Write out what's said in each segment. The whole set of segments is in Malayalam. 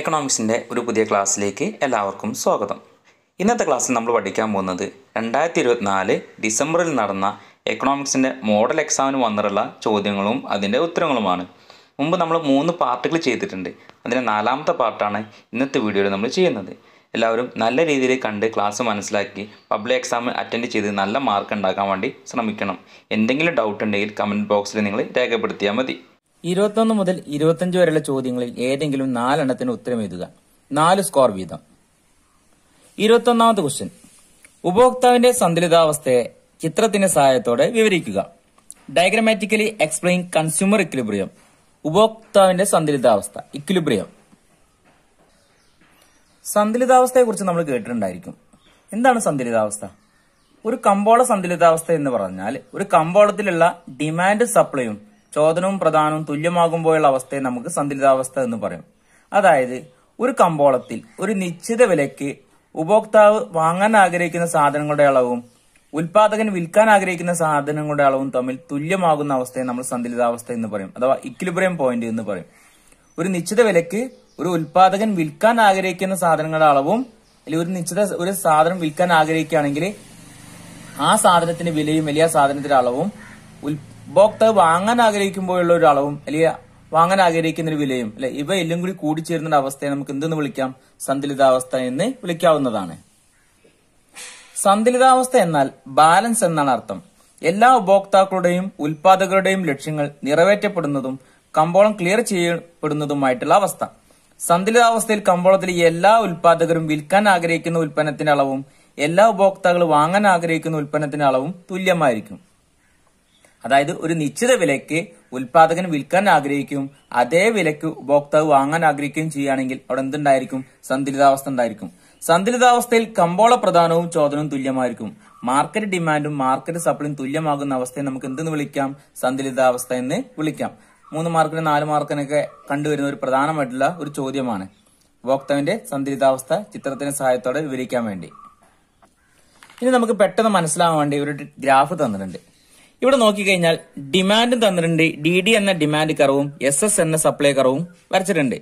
എക്കണോമിക്സിൻ്റെ ഒരു പുതിയ ക്ലാസ്സിലേക്ക് എല്ലാവർക്കും സ്വാഗതം ഇന്നത്തെ ക്ലാസ്സിൽ നമ്മൾ പഠിക്കാൻ പോകുന്നത് രണ്ടായിരത്തി ഇരുപത്തിനാല് ഡിസംബറിൽ നടന്ന എക്കണോമിക്സിൻ്റെ മോഡൽ എക്സാമിന് വന്നിട്ടുള്ള ചോദ്യങ്ങളും അതിൻ്റെ ഉത്തരങ്ങളുമാണ് മുമ്പ് നമ്മൾ മൂന്ന് പാർട്ടുകൾ ചെയ്തിട്ടുണ്ട് അതിൻ്റെ നാലാമത്തെ പാർട്ടാണ് ഇന്നത്തെ വീഡിയോയിൽ നമ്മൾ ചെയ്യുന്നത് എല്ലാവരും നല്ല രീതിയിൽ കണ്ട് ക്ലാസ് മനസ്സിലാക്കി പബ്ലിക് എക്സാം അറ്റൻഡ് ചെയ്ത് നല്ല മാർക്ക് ഉണ്ടാക്കാൻ വേണ്ടി ശ്രമിക്കണം എന്തെങ്കിലും ഡൗട്ട് ഉണ്ടെങ്കിൽ കമൻറ്റ് ബോക്സിൽ നിങ്ങൾ രേഖപ്പെടുത്തിയാൽ മതി ഇരുപത്തൊന്ന് മുതൽ ഇരുപത്തഞ്ച് വരെയുള്ള ചോദ്യങ്ങളിൽ ഏതെങ്കിലും നാലെണ്ണത്തിന് ഉത്തരം എഴുതുക നാല് സ്കോർ വീതം ഇരുപത്തൊന്നാമത് ക്വസ്റ്റ്യൻ ഉപഭോക്താവിന്റെ സന്തുലിതാവസ്ഥയെ ചിത്രത്തിന്റെ സഹായത്തോടെ വിവരിക്കുക ഡയഗ്രമാറ്റിക്കലി എക്സ്പ്ലെയിൻ കൺസ്യൂമർ ഇക്വിലിബ്രിയം ഉപഭോക്താവിന്റെ സന്തുലിതാവസ്ഥ ഇക്വിലിബ്രിയം കുറിച്ച് നമ്മൾ കേട്ടിട്ടുണ്ടായിരിക്കും എന്താണ് സന്തുലിതാവസ്ഥ ഒരു കമ്പോള സന്തുലിതാവസ്ഥ എന്ന് പറഞ്ഞാൽ ഒരു കമ്പോളത്തിലുള്ള ഡിമാൻഡ് സപ്ലൈയും ചോദനവും പ്രധാനവും തുല്യമാകുമ്പോഴുള്ള അവസ്ഥയെ നമുക്ക് സന്തുലിതാവസ്ഥ എന്ന് പറയും അതായത് ഒരു കമ്പോളത്തിൽ ഒരു നിശ്ചിത വിലയ്ക്ക് ഉപഭോക്താവ് വാങ്ങാൻ ആഗ്രഹിക്കുന്ന സാധനങ്ങളുടെ അളവും ഉൽപാദകൻ വിൽക്കാൻ ആഗ്രഹിക്കുന്ന സാധനങ്ങളുടെ അളവും തമ്മിൽ തുല്യമാകുന്ന അവസ്ഥയെ നമ്മൾ സന്തുലിതാവസ്ഥ എന്ന് പറയും അഥവാ ഇക്വിലിബ്രിയം പോയിന്റ് എന്ന് പറയും ഒരു നിശ്ചിത വിലയ്ക്ക് ഒരു ഉൽപാദകൻ വിൽക്കാൻ ആഗ്രഹിക്കുന്ന സാധനങ്ങളുടെ അളവും അല്ലെങ്കിൽ ഒരു നിശ്ചിത ഒരു സാധനം വിൽക്കാൻ ആഗ്രഹിക്കുകയാണെങ്കിൽ ആ സാധനത്തിന്റെ വിലയും വലിയ സാധനത്തിന്റെ അളവും ഉപഭോക്താവ് വാങ്ങാൻ ആഗ്രഹിക്കുമ്പോഴുള്ള ഒരു അളവും അല്ലെങ്കിൽ വാങ്ങാൻ ആഗ്രഹിക്കുന്ന ഒരു വിലയും അല്ലെ എല്ലാം കൂടി കൂടിച്ചേരുന്ന അവസ്ഥയെ നമുക്ക് എന്തെന്ന് വിളിക്കാം സന്തുലിതാവസ്ഥ എന്ന് വിളിക്കാവുന്നതാണ് സന്തുലിതാവസ്ഥ എന്നാൽ ബാലൻസ് എന്നാണ് അർത്ഥം എല്ലാ ഉപഭോക്താക്കളുടെയും ഉൽപാദകരുടെയും ലക്ഷ്യങ്ങൾ നിറവേറ്റപ്പെടുന്നതും കമ്പോളം ക്ലിയർ ചെയ്യപ്പെടുന്നതുമായിട്ടുള്ള അവസ്ഥ സന്തുലിതാവസ്ഥയിൽ കമ്പോളത്തിലെ എല്ലാ ഉൽപാദകരും വിൽക്കാൻ ആഗ്രഹിക്കുന്ന ഉൽപ്പന്നത്തിന്റെ അളവും എല്ലാ ഉപഭോക്താക്കളും വാങ്ങാൻ ആഗ്രഹിക്കുന്ന ഉൽപ്പന്നത്തിന്റെ അളവും തുല്യമായിരിക്കും അതായത് ഒരു നിശ്ചിത വിലയ്ക്ക് ഉൽപാദകൻ വിൽക്കാൻ ആഗ്രഹിക്കും അതേ വിലയ്ക്ക് ഉപഭോക്താവ് വാങ്ങാൻ ആഗ്രഹിക്കുകയും ചെയ്യുകയാണെങ്കിൽ അവിടെ എന്തുണ്ടായിരിക്കും സന്തുലിതാവസ്ഥ ഉണ്ടായിരിക്കും സന്തുലിതാവസ്ഥയിൽ കമ്പോള പ്രധാനവും ചോദനവും തുല്യമായിരിക്കും മാർക്കറ്റ് ഡിമാൻഡും മാർക്കറ്റ് സപ്ലൈയും തുല്യമാകുന്ന അവസ്ഥയെ നമുക്ക് എന്തെന്ന് വിളിക്കാം സന്തുലിതാവസ്ഥ എന്ന് വിളിക്കാം മൂന്ന് മാർക്കിനും നാല് മാർക്കിനൊക്കെ കണ്ടുവരുന്ന ഒരു പ്രധാനമായിട്ടുള്ള ഒരു ചോദ്യമാണ് ഉപഭോക്താവിന്റെ സന്തുലിതാവസ്ഥ ചിത്രത്തിന്റെ സഹായത്തോടെ വിവരിക്കാൻ വേണ്ടി ഇനി നമുക്ക് പെട്ടെന്ന് മനസ്സിലാവാൻ വേണ്ടി ഒരു ഗ്രാഫ് തന്നിട്ടുണ്ട് ഇവിടെ നോക്കിക്കഴിഞ്ഞാൽ ഡിമാൻഡ് തന്നിട്ടുണ്ട് ഡി ഡി എന്ന ഡിമാൻഡ് കറവും എസ് എസ് എന്ന സപ്ലൈ കറവും വരച്ചിട്ടുണ്ട്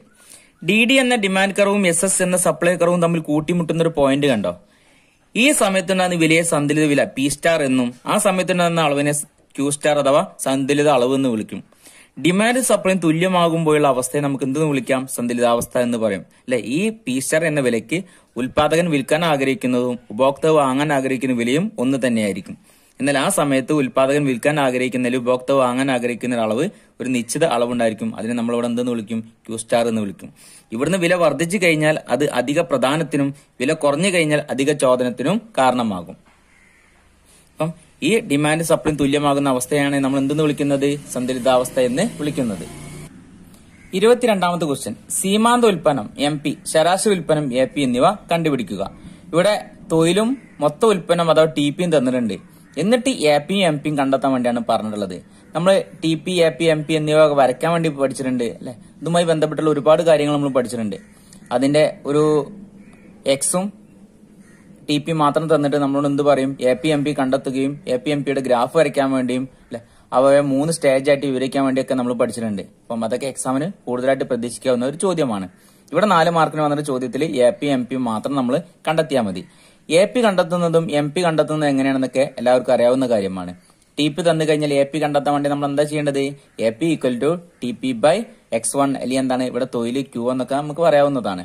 ഡി ഡി എന്ന ഡിമാൻഡ് കറവും എസ് എസ് എന്ന സപ്ലൈ കറവും തമ്മിൽ കൂട്ടിമുട്ടുന്ന ഒരു പോയിന്റ് കണ്ടോ ഈ സമയത്തുണ്ടാകുന്ന വിലയെ സന്തുലിത വില പി സ്റ്റാർ എന്നും ആ സമയത്തുണ്ടാകുന്ന അളവിനെ ക്യൂ സ്റ്റാർ അഥവാ സന്തുലിത അളവ് എന്ന് വിളിക്കും ഡിമാൻഡ് സപ്ലൈ തുല്യമാകുമ്പോഴുള്ള അവസ്ഥയെ നമുക്ക് എന്തെന്ന് വിളിക്കാം സന്തുലിതാവസ്ഥ എന്ന് പറയും അല്ലെ ഈ പി സ്റ്റാർ എന്ന വിലയ്ക്ക് ഉൽപാദകൻ വിൽക്കാൻ ആഗ്രഹിക്കുന്നതും ഉപഭോക്താവ് വാങ്ങാൻ ആഗ്രഹിക്കുന്ന വിലയും ഒന്ന് തന്നെയായിരിക്കും എന്നാൽ ആ സമയത്ത് ഉൽപാദകൻ വിൽക്കാൻ ആഗ്രഹിക്കുന്നതിൽ ഉപഭോക്താവ് വാങ്ങാൻ ആഗ്രഹിക്കുന്ന അളവ് ഒരു നിശ്ചിത അളവുണ്ടായിരിക്കും അതിനെ നമ്മൾ ഇവിടെ എന്തെന്ന് വിളിക്കും ക്യൂ സ്റ്റാർ എന്ന് വിളിക്കും ഇവിടുന്ന് വില വർദ്ധിച്ചു കഴിഞ്ഞാൽ അത് അധിക പ്രധാനത്തിനും വില കുറഞ്ഞു കഴിഞ്ഞാൽ അധിക ചോദനത്തിനും കാരണമാകും അപ്പം ഈ ഡിമാൻഡ് സപ്ലൈ തുല്യമാകുന്ന അവസ്ഥയാണ് നമ്മൾ എന്തെന്ന് വിളിക്കുന്നത് സന്തുലിതാവസ്ഥ എന്ന് വിളിക്കുന്നത് ഇരുപത്തിരണ്ടാമത്തെ ക്വസ്റ്റ്യൻ സീമാന്ത ഉൽപ്പന്നം എം പി ശരാശരി ഉൽപ്പന്നം എ പി എന്നിവ കണ്ടുപിടിക്കുക ഇവിടെ തൊഴിലും മൊത്ത ഉൽപ്പന്നം അഥവാ ടി പിയും തന്നിട്ടുണ്ട് എന്നിട്ട് എ പി എം പിയും കണ്ടെത്താൻ വേണ്ടിയാണ് പറഞ്ഞിട്ടുള്ളത് നമ്മൾ T P A P M P എന്നിവ വരയ്ക്കാൻ വേണ്ടി പഠിച്ചിട്ടുണ്ട് അല്ലെ ഇതുമായി ബന്ധപ്പെട്ടുള്ള ഒരുപാട് കാര്യങ്ങൾ നമ്മൾ പഠിച്ചിട്ടുണ്ട് അതിന്റെ ഒരു എക്സും ടി പി മാത്രം തന്നിട്ട് നമ്മളോട് എന്ത് പറയും എ പി എം പി കണ്ടെത്തുകയും എ പി എം പിയുടെ ഗ്രാഫ് വരയ്ക്കാൻ വേണ്ടിയും അല്ലെ അവയെ മൂന്ന് സ്റ്റേജ് ആയിട്ട് വിവരിക്കാൻ വേണ്ടിയൊക്കെ നമ്മൾ പഠിച്ചിട്ടുണ്ട് അപ്പം അതൊക്കെ എക്സാമിന് കൂടുതലായിട്ട് പ്രതീക്ഷിക്കാവുന്ന ഒരു ചോദ്യമാണ് ഇവിടെ നാല് മാർക്കിന് വന്നിട്ട് ചോദ്യത്തിൽ എ പി എം പി മാത്രം നമ്മൾ കണ്ടെത്തിയാൽ മതി എ പി കണ്ടെത്തുന്നതും എം പി കണ്ടെത്തുന്നതും എങ്ങനെയാണെന്നൊക്കെ എല്ലാവർക്കും അറിയാവുന്ന കാര്യമാണ് ടി പി തന്നു കഴിഞ്ഞാൽ എ പി കണ്ടെത്താൻ വേണ്ടി നമ്മൾ എന്താ ചെയ്യേണ്ടത് A P equal to T P by X one അല്ലെങ്കിൽ എന്താണ് ഇവിടെ തൊഴിൽ ക്യൂ എന്നൊക്കെ നമുക്ക് പറയാവുന്നതാണ്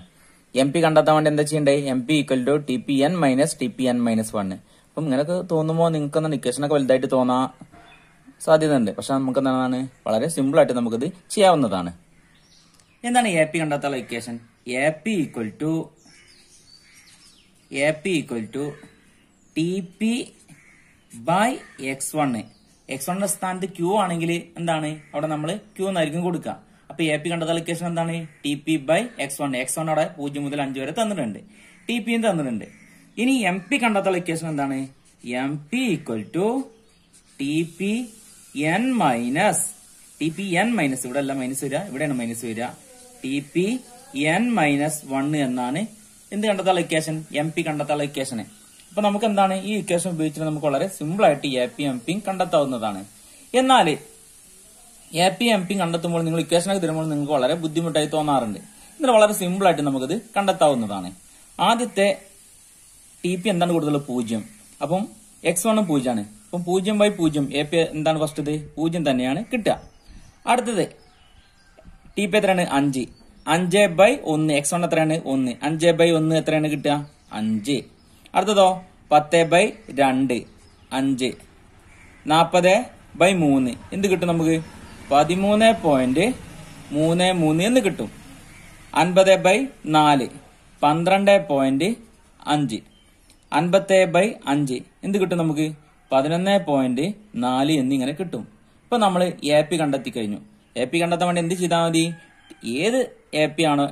എം പി കണ്ടെത്താൻ വേണ്ടി എന്താ ചെയ്യേണ്ടത് M P equal to T P N minus T P N minus one അപ്പം ഇങ്ങനെയൊക്കെ തോന്നുമ്പോൾ നിങ്ങൾക്ക് എന്താണ് ഇക്വേഷനൊക്കെ വലുതായിട്ട് തോന്നാൻ ഉണ്ട് പക്ഷെ നമുക്ക് എന്താണ് വളരെ സിമ്പിൾ ആയിട്ട് നമുക്കിത് ചെയ്യാവുന്നതാണ് എന്താണ് എ പി കണ്ടെത്താനുള്ള equation A P equal to A P equal to T P by X one X വണ്ണിന്റെ സ്ഥാനത്ത് ക്യൂ ആണെങ്കിൽ എന്താണ് അവിടെ നമ്മൾ ക്യൂ എന്നായിരിക്കും കൊടുക്കുക അപ്പൊ എ പി കണ്ടത് അലൊക്കേഷൻ എന്താണ് T P by X one X one അവിടെ പൂജ്യം മുതൽ അഞ്ച് വരെ തന്നിട്ടുണ്ട് ടി പിയും തന്നിട്ടുണ്ട് ഇനി എം പി കണ്ടത് അലൊക്കേഷൻ എന്താണ് M P equal to T P N minus T P N minus ഇവിടെ അല്ല മൈനസ് വരിക ഇവിടെയാണ് മൈനസ് വരിക T P N minus one എന്നാണ് എന്ത് കണ്ടെത്താൻ ഇക്വേഷൻ എം പി കണ്ടെത്താനുള്ള ഇക്വേഷനെ അപ്പൊ നമുക്ക് എന്താണ് ഈ ഇക്വേഷൻ ഉപയോഗിച്ചിട്ട് നമുക്ക് വളരെ സിമ്പിൾ ആയിട്ട് എ പി എം പി കണ്ടെത്താവുന്നതാണ് എന്നാൽ എ പി എം പി കണ്ടെത്തുമ്പോൾ നിങ്ങൾ ഇക്വേഷനൊക്കെ തരുമ്പോൾ നിങ്ങൾക്ക് വളരെ ബുദ്ധിമുട്ടായി തോന്നാറുണ്ട് എന്നാൽ വളരെ സിമ്പിൾ ആയിട്ട് നമുക്കത് കണ്ടെത്താവുന്നതാണ് ആദ്യത്തെ ടി പി എന്താണ് കൂടുതൽ പൂജ്യം അപ്പം എക്സ് വണ്ണും പൂജ്യമാണ് അപ്പം പൂജ്യം ബൈ പൂജ്യം എ പി എന്താണ് ഫസ്റ്റ് ഇത് പൂജ്യം തന്നെയാണ് കിട്ടുക അടുത്തത് ടി പി എത്രയാണ് അഞ്ച് അഞ്ച് ബൈ ഒന്ന് എക്സ് വൺ എത്രയാണ് ഒന്ന് അഞ്ച് ബൈ ഒന്ന് എത്രയാണ് കിട്ടുക അഞ്ച് അടുത്തതോ പത്ത് ബൈ രണ്ട് അഞ്ച് നാൽപ്പത് ബൈ മൂന്ന് എന്ത് കിട്ടും നമുക്ക് പതിമൂന്ന് പോയിന്റ് മൂന്ന് മൂന്ന് എന്ന് കിട്ടും അൻപത് ബൈ നാല് പന്ത്രണ്ട് പോയിന്റ് അഞ്ച് അൻപത്തി ബൈ അഞ്ച് എന്ത് കിട്ടും നമുക്ക് പതിനൊന്ന് പോയിന്റ് നാല് എന്നിങ്ങനെ കിട്ടും ഇപ്പൊ നമ്മൾ എ പി കണ്ടെത്തി കഴിഞ്ഞു എ പി കണ്ടെത്താൻ വേണ്ടി എന്ത് ചെയ്താൽ മതി ഏത് എ പി ആണ്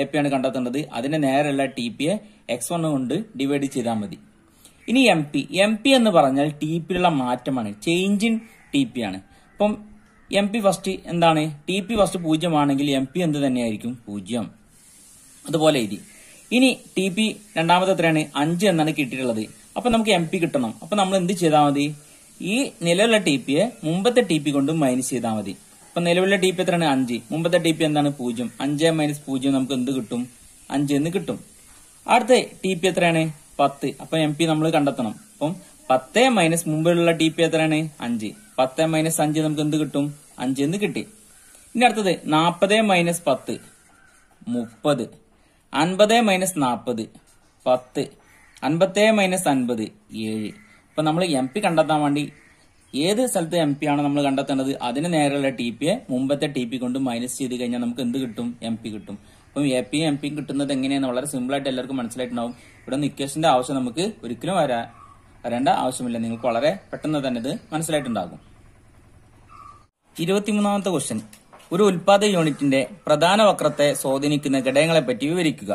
എ പി ആണ് കണ്ടെത്തേണ്ടത് അതിന്റെ നേരെയുള്ള ടി എ എക്സ് വൺ കൊണ്ട് ഡിവൈഡ് ചെയ്താൽ മതി ഇനി എം പി എം പി എന്ന് പറഞ്ഞാൽ ടി പിയിലുള്ള മാറ്റമാണ് ചേഞ്ച് ഇൻ ടി പി ആണ് അപ്പം എം പി ഫസ്റ്റ് എന്താണ് ടി പി ഫസ്റ്റ് പൂജ്യമാണെങ്കിൽ എം പി എന്ത് തന്നെയായിരിക്കും പൂജ്യം അതുപോലെ എഴുതി ഇനി ടി പി രണ്ടാമത്തെ എത്രയാണ് അഞ്ച് എന്നാണ് കിട്ടിയിട്ടുള്ളത് അപ്പൊ നമുക്ക് എം പി കിട്ടണം അപ്പൊ നമ്മൾ എന്ത് ചെയ്താൽ മതി ഈ നിലവിലുള്ള ടി പിയെ മുമ്പത്തെ ടി പി കൊണ്ട് മൈനസ് ചെയ്താൽ മതി അപ്പൊ നിലവിലെ ഡി പി എത്രയാണ് അഞ്ച് മുമ്പത്തെ ഡി പി എന്താണ് പൂജ്യം അഞ്ച് മൈനസ് പൂജ്യം നമുക്ക് എന്ത് കിട്ടും അഞ്ച് എന്ന് കിട്ടും അടുത്ത ടി പി എത്രയാണ് പത്ത് അപ്പൊ എം പി നമ്മൾ കണ്ടെത്തണം അപ്പം പത്ത് മൈനസ് മുമ്പിലുള്ള ടി പി എത്രയാണ് അഞ്ച് പത്ത് മൈനസ് അഞ്ച് നമുക്ക് എന്ത് കിട്ടും അഞ്ച് എന്ന് കിട്ടി ഇനി അടുത്തത് നാൽപ്പത് മൈനസ് പത്ത് മുപ്പത് അൻപത് മൈനസ് നാൽപ്പത് പത്ത് അൻപത്തേ മൈനസ് അൻപത് ഏഴ് അപ്പൊ നമ്മൾ എം പി കണ്ടെത്താൻ വേണ്ടി ഏത് സ്ഥലത്ത് എം പി ആണോ നമ്മൾ കണ്ടെത്തേണ്ടത് അതിന് നേരെയുള്ള ടി പിയെ മുമ്പത്തെ ടി പി കൊണ്ട് മൈനസ് ചെയ്ത് കഴിഞ്ഞാൽ നമുക്ക് എന്ത് കിട്ടും എം പി കിട്ടും അപ്പം എ പി എം പിയും കിട്ടുന്നത് എങ്ങനെയാണെന്ന് വളരെ സിമ്പിൾ ആയിട്ട് എല്ലാവർക്കും മനസ്സിലായിട്ടുണ്ടാവും ഇവിടെ ഒന്ന് ഇക്വേഷന്റെ ആവശ്യം നമുക്ക് ഒരിക്കലും വരാ വരേണ്ട ആവശ്യമില്ല നിങ്ങൾക്ക് വളരെ പെട്ടെന്ന് തന്നെ ഇത് മനസ്സിലായിട്ടുണ്ടാകും ഇരുപത്തിമൂന്നാമത്തെ ക്വസ്റ്റ്യൻ ഒരു ഉൽപാദ യൂണിറ്റിന്റെ പ്രധാന വക്രത്തെ സ്വാധീനിക്കുന്ന ഘടകങ്ങളെ പറ്റി വിവരിക്കുക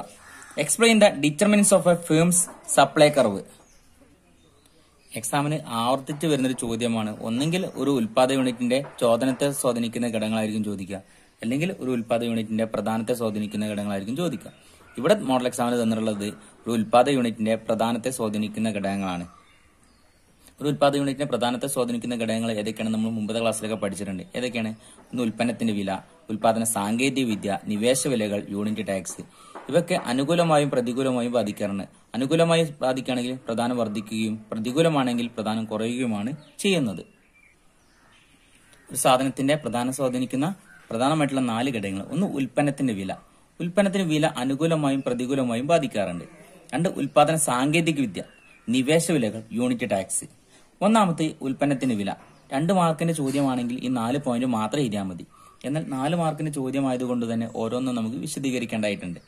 explain the determinants of a firm's supply curve എക്സാമിന് ആവർത്തിച്ച് വരുന്ന ഒരു ചോദ്യമാണ് ഒന്നെങ്കിൽ ഒരു ഉൽപാദ യൂണിറ്റിന്റെ ചോദനത്തെ സ്വാധീനിക്കുന്ന ഘടകങ്ങളായിരിക്കും ചോദിക്കുക അല്ലെങ്കിൽ ഒരു ഉൽപാദ യൂണിറ്റിന്റെ പ്രധാനത്തെ സ്വാധീനിക്കുന്ന ഘടകങ്ങളായിരിക്കും ചോദിക്കുക ഇവിടെ മോഡൽ എക്സാമിന് തന്നിട്ടുള്ളത് ഒരു ഉൽപാദ യൂണിറ്റിന്റെ പ്രധാനത്തെ സ്വാധീനിക്കുന്ന ഘടകങ്ങളാണ് ഒരു ഉൽപാദ യൂണിറ്റിന്റെ പ്രധാനത്തെ സ്വാധീനിക്കുന്ന ഘടകങ്ങൾ ഏതൊക്കെയാണ് നമ്മൾ മുമ്പത്തെ ക്ലാസ്സിലൊക്കെ പഠിച്ചിട്ടുണ്ട് ഏതൊക്കെയാണ് ഒന്ന് ഉൽപ്പന്നത്തിന്റെ വില ഉൽപാദന സാങ്കേതിക വിദ്യ നിവേശ വിലകൾ യൂണിറ്റ് ടാക്സ് ഇവയൊക്കെ അനുകൂലമായും പ്രതികൂലമായും ബാധിക്കാറുണ്ട് അനുകൂലമായി ബാധിക്കുകയാണെങ്കിൽ പ്രധാനം വർദ്ധിക്കുകയും പ്രതികൂലമാണെങ്കിൽ പ്രധാനം കുറയുകയുമാണ് ചെയ്യുന്നത് ഒരു സാധനത്തിന്റെ പ്രധാന സ്വാധീനിക്കുന്ന പ്രധാനമായിട്ടുള്ള നാല് ഘടകങ്ങൾ ഒന്ന് ഉൽപ്പന്നത്തിന്റെ വില ഉൽപ്പന്നത്തിന് വില അനുകൂലമായും പ്രതികൂലമായും ബാധിക്കാറുണ്ട് രണ്ട് ഉൽപാദന സാങ്കേതിക വിദ്യ നിവേശ വിലകൾ യൂണിറ്റ് ടാക്സ് ഒന്നാമത്തെ ഉൽപ്പന്നത്തിന്റെ വില രണ്ട് മാർക്കിന്റെ ചോദ്യമാണെങ്കിൽ ഈ നാല് പോയിന്റ് മാത്രം ഇരിയാൽ മതി എന്നാൽ നാല് മാർക്കിന്റെ ചോദ്യമായതുകൊണ്ട് തന്നെ ഓരോന്നും നമുക്ക് വിശദീകരിക്കേണ്ടതായിട്ടുണ്ട്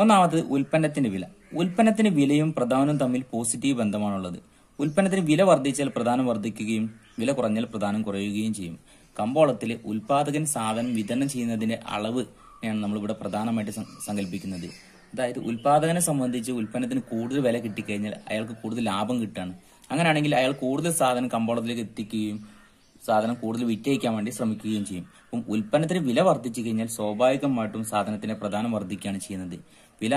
ഒന്നാമത് ഉൽപ്പന്നത്തിന് വില ഉൽപ്പന്നത്തിന് വിലയും പ്രധാനവും തമ്മിൽ പോസിറ്റീവ് ബന്ധമാണുള്ളത് ഉൽപ്പന്നത്തിന് വില വർദ്ധിച്ചാൽ പ്രധാനം വർദ്ധിക്കുകയും വില കുറഞ്ഞാൽ പ്രധാനം കുറയുകയും ചെയ്യും കമ്പോളത്തിലെ ഉൽപാദകൻ സാധനം വിതരണം ചെയ്യുന്നതിന്റെ അളവ് നമ്മളിവിടെ പ്രധാനമായിട്ട് സങ്കല്പിക്കുന്നത് അതായത് ഉൽപാദകനെ സംബന്ധിച്ച് ഉൽപ്പന്നത്തിന് കൂടുതൽ വില കിട്ടിക്കഴിഞ്ഞാൽ അയാൾക്ക് കൂടുതൽ ലാഭം കിട്ടുകയാണ് അങ്ങനെയാണെങ്കിൽ അയാൾ കൂടുതൽ സാധനം കമ്പോളത്തിലേക്ക് എത്തിക്കുകയും സാധനം കൂടുതൽ വിറ്റയക്കാൻ വേണ്ടി ശ്രമിക്കുകയും ചെയ്യും അപ്പം ഉൽപ്പന്നത്തിന് വില വർദ്ധിച്ചു കഴിഞ്ഞാൽ സ്വാഭാവികമായിട്ടും സാധനത്തിന്റെ പ്രധാനം വർദ്ധിക്കുകയാണ് ചെയ്യുന്നത് വില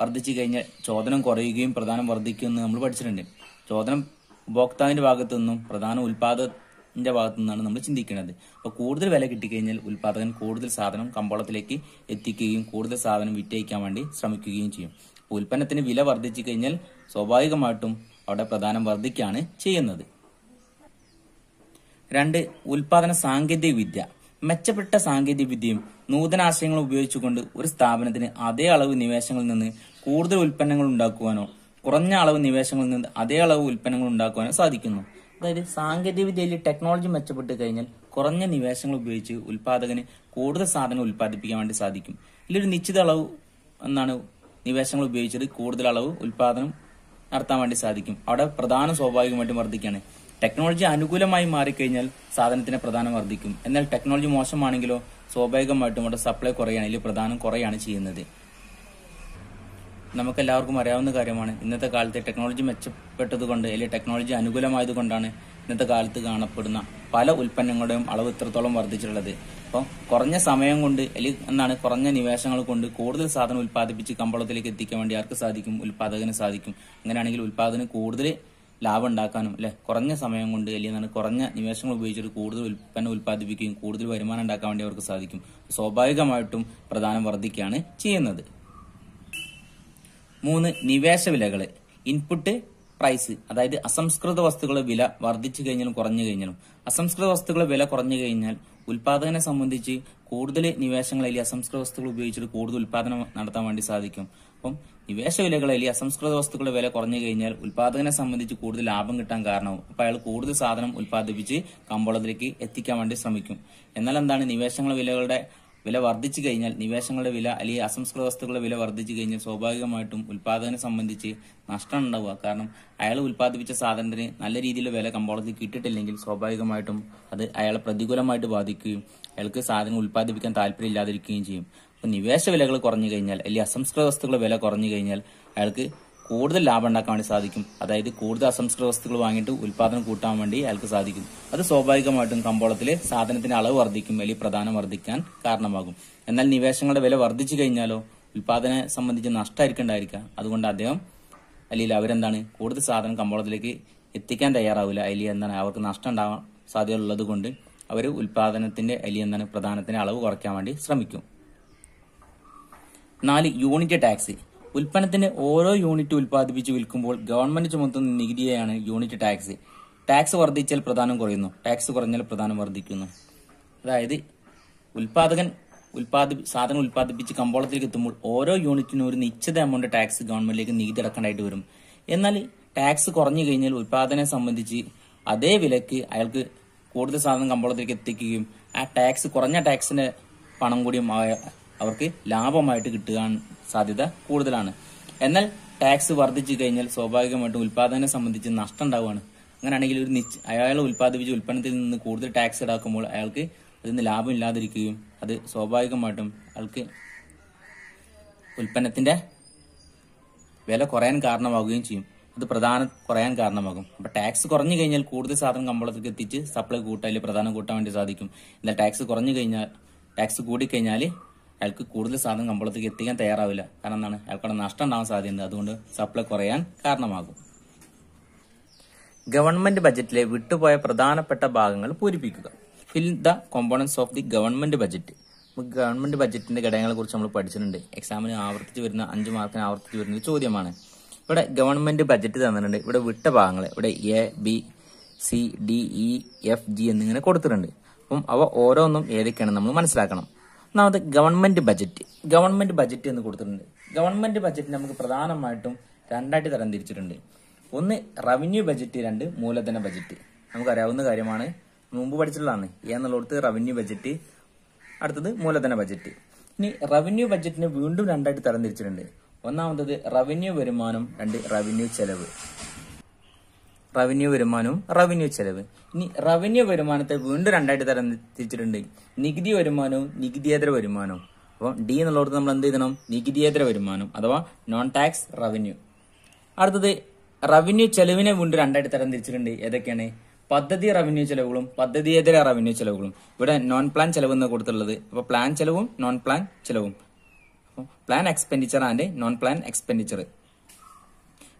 വർദ്ധിച്ചു കഴിഞ്ഞാൽ ചോദനം കുറയുകയും പ്രധാനം വർദ്ധിക്കുമെന്ന് നമ്മൾ പഠിച്ചിട്ടുണ്ട് ചോദനം ഉപഭോക്താവിന്റെ ഭാഗത്തു നിന്നും പ്രധാന ഉൽപാദകന്റെ ഭാഗത്തു നിന്നാണ് നമ്മൾ ചിന്തിക്കുന്നത് അപ്പൊ കൂടുതൽ വില കിട്ടിക്കഴിഞ്ഞാൽ ഉൽപാദകൻ കൂടുതൽ സാധനം കമ്പോളത്തിലേക്ക് എത്തിക്കുകയും കൂടുതൽ സാധനം വിറ്റയക്കാൻ വേണ്ടി ശ്രമിക്കുകയും ചെയ്യും ഉൽപ്പന്നത്തിന് വില വർദ്ധിച്ചു കഴിഞ്ഞാൽ സ്വാഭാവികമായിട്ടും അവിടെ പ്രധാനം വർദ്ധിക്കുകയാണ് ചെയ്യുന്നത് രണ്ട് ഉൽപാദന സാങ്കേതിക വിദ്യ മെച്ചപ്പെട്ട സാങ്കേതിക വിദ്യയും ആശയങ്ങളും ഉപയോഗിച്ചുകൊണ്ട് ഒരു സ്ഥാപനത്തിന് അതേ അളവ് നിവേശങ്ങളിൽ നിന്ന് കൂടുതൽ ഉൽപ്പന്നങ്ങൾ ഉണ്ടാക്കുവാനോ കുറഞ്ഞ അളവ് നിവേശങ്ങളിൽ നിന്ന് അതേ അളവ് ഉൽപ്പന്നങ്ങൾ ഉണ്ടാക്കുവാനോ സാധിക്കുന്നു അതായത് സാങ്കേതിക വിദ്യയിൽ ടെക്നോളജി മെച്ചപ്പെട്ട് കഴിഞ്ഞാൽ കുറഞ്ഞ നിവേശങ്ങൾ ഉപയോഗിച്ച് ഉൽപാദകന് കൂടുതൽ സാധനങ്ങൾ ഉൽപ്പാദിപ്പിക്കാൻ വേണ്ടി സാധിക്കും ഇതിലൊരു നിശ്ചിത അളവ് എന്നാണ് നിവേശങ്ങൾ ഉപയോഗിച്ചത് കൂടുതൽ അളവ് ഉൽപാദനം നടത്താൻ വേണ്ടി സാധിക്കും അവിടെ പ്രധാന സ്വാഭാവികമായിട്ടും വർദ്ധിക്കുകയാണ് ടെക്നോളജി അനുകൂലമായി മാറിക്കഴിഞ്ഞാൽ സാധനത്തിന്റെ പ്രധാനം വർദ്ധിക്കും എന്നാൽ ടെക്നോളജി മോശമാണെങ്കിലോ സ്വാഭാവികമായിട്ടും അവിടെ സപ്ലൈ കുറയാണ് ഇതിൽ പ്രധാനം കുറയാണ് ചെയ്യുന്നത് നമുക്കെല്ലാവർക്കും അറിയാവുന്ന കാര്യമാണ് ഇന്നത്തെ കാലത്ത് ടെക്നോളജി മെച്ചപ്പെട്ടതുകൊണ്ട് അല്ലെങ്കിൽ ടെക്നോളജി അനുകൂലമായതുകൊണ്ടാണ് ഇന്നത്തെ കാലത്ത് കാണപ്പെടുന്ന പല ഉൽപ്പന്നങ്ങളുടെയും അളവ് ഇത്രത്തോളം വർദ്ധിച്ചിട്ടുള്ളത് അപ്പം കുറഞ്ഞ സമയം കൊണ്ട് അല്ലെങ്കിൽ എന്നാണ് കുറഞ്ഞ നിവേശങ്ങൾ കൊണ്ട് കൂടുതൽ സാധനം ഉൽപ്പാദിപ്പിച്ച് കമ്പളത്തിലേക്ക് എത്തിക്കാൻ വേണ്ടി ആർക്ക് സാധിക്കും ഉൽപ്പാദകന് സാധിക്കും അങ്ങനെയാണെങ്കിൽ ഉൽപ്പാദനം കൂടുതൽ ലാഭം ഉണ്ടാക്കാനും അല്ലെ കുറഞ്ഞ സമയം കൊണ്ട് അല്ലെങ്കിൽ കുറഞ്ഞ നിവേശങ്ങൾ ഉപയോഗിച്ചിട്ട് കൂടുതൽ ഉൽപ്പന്നം ഉൽപ്പാദിപ്പിക്കുകയും കൂടുതൽ വരുമാനം ഉണ്ടാക്കാൻ വേണ്ടി അവർക്ക് സാധിക്കും സ്വാഭാവികമായിട്ടും പ്രധാനം വർദ്ധിക്കുകയാണ് ചെയ്യുന്നത് മൂന്ന് നിവേശ വിലകൾ ഇൻപുട്ട് പ്രൈസ് അതായത് അസംസ്കൃത വസ്തുക്കളുടെ വില വർദ്ധിച്ചു കഴിഞ്ഞാലും കുറഞ്ഞു കഴിഞ്ഞാലും അസംസ്കൃത വസ്തുക്കളുടെ വില കുറഞ്ഞു കഴിഞ്ഞാൽ ഉൽപാദകനെ സംബന്ധിച്ച് കൂടുതൽ നിവേശങ്ങളെലി അസംസ്കൃത വസ്തുക്കൾ ഉപയോഗിച്ചിട്ട് കൂടുതൽ ഉൽപാദനം നടത്താൻ വേണ്ടി സാധിക്കും അപ്പം നിവേശ അല്ലെങ്കിൽ അസംസ്കൃത വസ്തുക്കളുടെ വില കുറഞ്ഞു കഴിഞ്ഞാൽ ഉൽപാദകനെ സംബന്ധിച്ച് കൂടുതൽ ലാഭം കിട്ടാൻ കാരണവും അപ്പോൾ അയാൾ കൂടുതൽ സാധനം ഉൽപാദിപ്പിച്ച് കമ്പോളത്തിലേക്ക് എത്തിക്കാൻ വേണ്ടി ശ്രമിക്കും എന്നാൽ എന്താണ് നിവേശങ്ങളുടെ വിലകളുടെ വില വർദ്ധിച്ചു കഴിഞ്ഞാൽ നിവേശങ്ങളുടെ വില അല്ലെങ്കിൽ അസംസ്കൃത വസ്തുക്കളുടെ വില വർദ്ധിച്ചു കഴിഞ്ഞാൽ സ്വാഭാവികമായിട്ടും ഉൽപാദനം സംബന്ധിച്ച് നഷ്ടം ഉണ്ടാവുക കാരണം അയാൾ ഉൽപ്പാദിപ്പിച്ച സാധനത്തിന് നല്ല രീതിയിൽ വില കമ്പോളത്തിൽ കിട്ടിയിട്ടില്ലെങ്കിൽ സ്വാഭാവികമായിട്ടും അത് അയാളെ പ്രതികൂലമായിട്ട് ബാധിക്കുകയും അയാൾക്ക് സാധനം ഉൽപ്പാദിപ്പിക്കാൻ താല്പര്യമില്ലാതിരിക്കുകയും ചെയ്യും അപ്പൊ നിവേശ വിലകൾ കുറഞ്ഞു കഴിഞ്ഞാൽ അല്ലെങ്കിൽ അസംസ്കൃത വസ്തുക്കളുടെ വില കുറഞ്ഞു കഴിഞ്ഞാൽ അയാൾക്ക് കൂടുതൽ ലാഭം ഉണ്ടാക്കാൻ വേണ്ടി സാധിക്കും അതായത് കൂടുതൽ അസംസ്കൃത വസ്തുക്കൾ വാങ്ങിയിട്ട് ഉൽപാദനം കൂട്ടാൻ വേണ്ടി അയാൾക്ക് സാധിക്കും അത് സ്വാഭാവികമായിട്ടും കമ്പോളത്തിലെ സാധനത്തിന്റെ അളവ് വർദ്ധിക്കും വലിയ പ്രധാനം വർദ്ധിക്കാൻ കാരണമാകും എന്നാൽ നിവേശങ്ങളുടെ വില വർദ്ധിച്ചു കഴിഞ്ഞാലോ ഉൽപാദനെ സംബന്ധിച്ച് നഷ്ടമായിരിക്കണ്ടായിരിക്കുക അതുകൊണ്ട് അദ്ദേഹം അല്ലെങ്കിൽ അവരെന്താണ് കൂടുതൽ സാധനം കമ്പോളത്തിലേക്ക് എത്തിക്കാൻ തയ്യാറാവില്ല അല്ലെങ്കിൽ എന്താണ് അവർക്ക് നഷ്ടം ഉണ്ടാവാൻ സാധ്യത ഉള്ളത് കൊണ്ട് അവർ ഉൽപാദനത്തിന്റെ അല്ലെങ്കിൽ എന്താണ് പ്രധാനത്തിന്റെ അളവ് കുറയ്ക്കാൻ വേണ്ടി ശ്രമിക്കും നാല് യൂണിറ്റ് ടാക്സ് ഉൽപ്പന്നത്തിന് ഓരോ യൂണിറ്റ് ഉൽപ്പാദിപ്പിച്ച് വിൽക്കുമ്പോൾ ഗവൺമെന്റ് ചുമത്തുന്ന നികുതിയാണ് യൂണിറ്റ് ടാക്സ് ടാക്സ് വർദ്ധിച്ചാൽ പ്രധാനം കുറയുന്നു ടാക്സ് കുറഞ്ഞാൽ പ്രധാനം വർദ്ധിക്കുന്നു അതായത് ഉൽപാദകൻ ഉൽപാദി സാധനം ഉൽപാദിപ്പിച്ച് കമ്പോളത്തിലേക്ക് എത്തുമ്പോൾ ഓരോ യൂണിറ്റിനും ഒരു നിശ്ചിത എമൗണ്ട് ടാക്സ് ഗവൺമെന്റിലേക്ക് നികുതി അടക്കേണ്ടതായിട്ട് വരും എന്നാൽ ടാക്സ് കുറഞ്ഞു കഴിഞ്ഞാൽ ഉൽപാദനം സംബന്ധിച്ച് അതേ വിലക്ക് അയാൾക്ക് കൂടുതൽ സാധനം കമ്പോളത്തിലേക്ക് എത്തിക്കുകയും ആ ടാക്സ് കുറഞ്ഞ ടാക്സിന്റെ പണം കൂടിയും അവർക്ക് ലാഭമായിട്ട് കിട്ടുകയാണ് സാധ്യത കൂടുതലാണ് എന്നാൽ ടാക്സ് വർദ്ധിച്ചു കഴിഞ്ഞാൽ സ്വാഭാവികമായിട്ടും ഉൽപാദനം സംബന്ധിച്ച് നഷ്ടം ഉണ്ടാവുകയാണ് അങ്ങനെയാണെങ്കിൽ ഒരു നിശ്ച അയാൾ ഉൽപാദിപ്പിച്ച ഉൽപ്പന്നത്തിൽ നിന്ന് കൂടുതൽ ടാക്സ് ഈടാക്കുമ്പോൾ അയാൾക്ക് അതിൽ നിന്ന് ലാഭം ഇല്ലാതിരിക്കുകയും അത് സ്വാഭാവികമായിട്ടും അയാൾക്ക് ഉൽപ്പന്നത്തിന്റെ വില കുറയാൻ കാരണമാവുകയും ചെയ്യും അത് പ്രധാന കുറയാൻ കാരണമാകും അപ്പൊ ടാക്സ് കുറഞ്ഞു കഴിഞ്ഞാൽ കൂടുതൽ സാധനം കമ്പളത്തിലേക്ക് എത്തിച്ച് സപ്ലൈ കൂട്ടാൻ പ്രധാനം കൂട്ടാൻ വേണ്ടി സാധിക്കും എന്നാൽ ടാക്സ് കുറഞ്ഞു കഴിഞ്ഞാൽ ടാക്സ് കൂടിക്കഴിഞ്ഞാൽ അയാൾക്ക് കൂടുതൽ സാധനം കമ്പളത്തേക്ക് എത്തിക്കാൻ തയ്യാറാവില്ല കാരണം എന്താണ് അയാൾക്കവിടെ നഷ്ടം ഉണ്ടാവാൻ സാധ്യതയുണ്ട് അതുകൊണ്ട് സപ്ലൈ കുറയാൻ കാരണമാകും ഗവൺമെന്റ് ബജറ്റിലെ വിട്ടുപോയ പ്രധാനപ്പെട്ട ഭാഗങ്ങൾ പൂരിപ്പിക്കുക fill the components of the government budget government ബജറ്റിന്റെ ഘടകങ്ങളെ കുറിച്ച് നമ്മൾ പഠിച്ചിട്ടുണ്ട് എക്സാമിന് ആവർത്തിച്ച് വരുന്ന അഞ്ച് മാർക്കിന് ആവർത്തിച്ച് വരുന്ന ചോദ്യമാണ് ഇവിടെ ഗവൺമെന്റ് ബജറ്റ് തന്നിട്ടുണ്ട് ഇവിടെ വിട്ട ഭാഗങ്ങൾ ഇവിടെ A B C D E F G എന്നിങ്ങനെ കൊടുത്തിട്ടുണ്ട് അപ്പം അവ ഓരോന്നും ഏതൊക്കെയാണ് നമ്മൾ മനസ്സിലാക്കണം ഒന്നാമത് ഗവൺമെന്റ് ബജറ്റ് ഗവൺമെന്റ് ബജറ്റ് എന്ന് കൊടുത്തിട്ടുണ്ട് ഗവൺമെന്റ് ബജറ്റ് നമുക്ക് പ്രധാനമായിട്ടും രണ്ടായിട്ട് തരം തിരിച്ചിട്ടുണ്ട് ഒന്ന് റവന്യൂ ബജറ്റ് രണ്ട് മൂലധന ബജറ്റ് നമുക്കറിയാവുന്ന കാര്യമാണ് മുമ്പ് പഠിച്ചിട്ടുള്ളതാണ് എന്നുള്ളടത്ത് റവന്യൂ ബജറ്റ് അടുത്തത് മൂലധന ബജറ്റ് ഇനി റവന്യൂ ബജറ്റിന് വീണ്ടും രണ്ടായിട്ട് തരം തിരിച്ചിട്ടുണ്ട് ഒന്നാമത്തത് റവന്യൂ വരുമാനം രണ്ട് റവന്യൂ ചെലവ് റവന്യൂ വരുമാനവും റവന്യൂ ചെലവ് ഇനി റവന്യൂ വരുമാനത്തെ വീണ്ടും രണ്ടായിട്ട് തരം തിരിച്ചിട്ടുണ്ട് നികുതി വരുമാനവും നികുതിയേതര വരുമാനവും അപ്പോൾ ഡി എന്നുള്ളവർക്ക് നമ്മൾ എന്ത് ചെയ്യണം നികുതിയേതര വരുമാനം അഥവാ നോൺ ടാക്സ് റവന്യൂ അടുത്തത് റവന്യൂ ചെലവിനെ വീണ്ടും രണ്ടായിട്ട് തരം തിരിച്ചിട്ടുണ്ട് ഏതൊക്കെയാണ് പദ്ധതി റവന്യൂ ചെലവുകളും പദ്ധതിയേതര റവന്യൂ ചെലവുകളും ഇവിടെ നോൺ പ്ലാൻ ചെലവ് എന്ന് കൊടുത്തുള്ളത് അപ്പോൾ പ്ലാൻ ചെലവും നോൺ പ്ലാൻ ചെലവും plan expenditure and non plan expenditure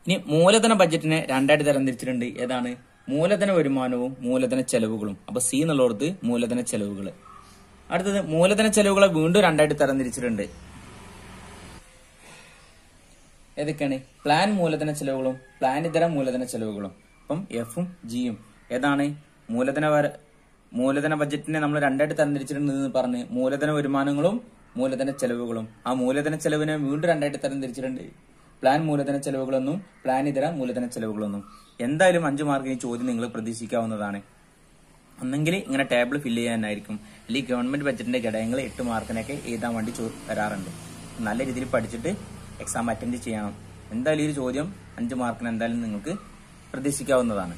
ഇനി മൂലധന ബജറ്റിനെ രണ്ടായിട്ട് തരംതിരിച്ചിട്ടുണ്ട് ഏതാണ് മൂലധന വരുമാനവും മൂലധന ചെലവുകളും അപ്പൊ സി എന്നുള്ളവർക്ക് മൂലധന ചെലവുകൾ അടുത്തത് മൂലധന ചെലവുകളെ വീണ്ടും രണ്ടായിട്ട് തരംതിരിച്ചിട്ടുണ്ട് ഏതൊക്കെയാണ് പ്ലാൻ മൂലധന ചെലവുകളും പ്ലാൻ ഇതര മൂലധന ചെലവുകളും അപ്പം എഫും ജിയും ഏതാണ് മൂലധന മൂലധന ബജറ്റിനെ നമ്മൾ രണ്ടായിട്ട് എന്ന് പറഞ്ഞ് മൂലധന വരുമാനങ്ങളും മൂലധന ചെലവുകളും ആ മൂലധന ചെലവിനെ വീണ്ടും രണ്ടായിട്ട് തരംതിരിച്ചിട്ടുണ്ട് പ്ലാൻ മൂലധന ചെലവുകളൊന്നും പ്ലാൻ ഇതര മൂലധന ചെലവുകളൊന്നും എന്തായാലും അഞ്ച് മാർക്കിന് ഈ ചോദ്യം നിങ്ങൾ പ്രതീക്ഷിക്കാവുന്നതാണ് ഒന്നെങ്കിൽ ഇങ്ങനെ ടേബിൾ ഫില്ല് ചെയ്യാനായിരിക്കും അല്ലെങ്കിൽ ഗവൺമെന്റ് ബജറ്റിന്റെ ഘടകങ്ങൾ എട്ട് മാർക്കിനൊക്കെ എഴുതാൻ വേണ്ടി വരാറുണ്ട് നല്ല രീതിയിൽ പഠിച്ചിട്ട് എക്സാം അറ്റൻഡ് ചെയ്യണം എന്തായാലും ഈ ചോദ്യം അഞ്ച് മാർക്കിന് എന്തായാലും നിങ്ങൾക്ക് പ്രതീക്ഷിക്കാവുന്നതാണ്